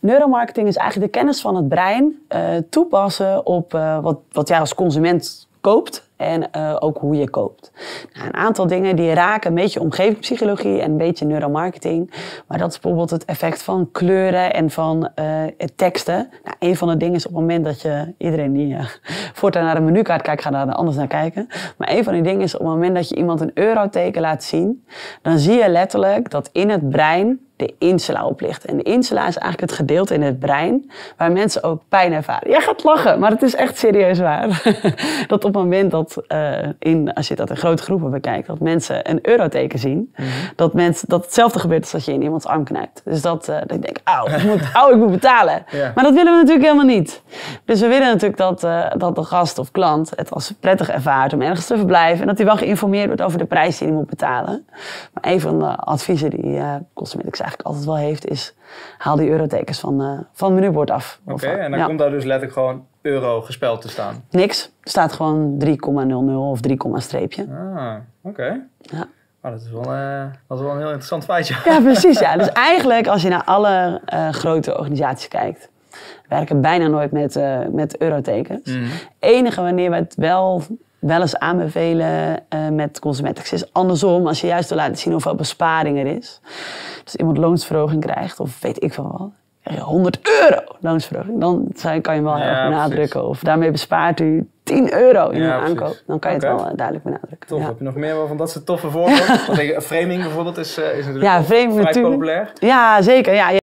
Neuromarketing is eigenlijk de kennis van het brein eh, toepassen op eh, wat, wat jij als consument koopt en eh, ook hoe je koopt. Nou, een aantal dingen die raken een beetje omgevingspsychologie en een beetje neuromarketing. Maar dat is bijvoorbeeld het effect van kleuren en van eh, teksten. Nou, een van de dingen is op het moment dat je iedereen die uh, voortaan naar een menukaart kijkt, gaat daar anders naar kijken. Maar een van die dingen is op het moment dat je iemand een euroteken laat zien, dan zie je letterlijk dat in het brein de insula oplicht. En de insula is eigenlijk het gedeelte in het brein waar mensen ook pijn ervaren. Jij gaat lachen, maar het is echt serieus waar. dat op het moment dat, eh, in, als je dat in grote groepen bekijk, dat mensen een euroteken zien, mhm. dat, mensen, dat hetzelfde gebeurt als dat je in iemands arm knijpt. Dus dat, uh, ik denk, auw, ik moet, auw, ik moet betalen. Maar dat willen we natuurlijk helemaal niet. Dus we willen natuurlijk dat, eh, dat de gast of klant het als prettig ervaart om ergens te verblijven en dat hij wel geïnformeerd wordt over de prijs die hij moet betalen. Maar een van de adviezen die uh, eh, Cosmetics eigenlijk altijd wel heeft, is haal die eurotekens van, uh, van het menubord af. Oké, en dan komt daar dus letterlijk gewoon euro gespeld te staan? Niks. Er staat gewoon 3,00 of 3, streepje. Ah, oké. Ja. maar ah, dat, is wel, eh, dat is wel een heel interessant feitje. Ja, precies. Ja. Dus eigenlijk als je naar alle eh, grote organisaties kijkt, werken bijna nooit met, met eurotekens. Mm Enige wanneer we het wel wel eens aanbevelen uh, met is Andersom, als je juist wil laten zien hoeveel besparing er is. Dus iemand loonsverhoging krijgt, of weet ik van wat. 100 euro loonsverhoging, dan kan je wel heel erg benadrukken. Of daarmee bespaart u 10 euro in ja, aankoop. Dan kan je het wel eh, duidelijk benadrukken. Tof, heb je nog meer van dat soort toffe voorbeelden? framing bijvoorbeeld is, eh, is natuurlijk ja, framing vrij natuurlijk. populair. Ja, zeker. Ja,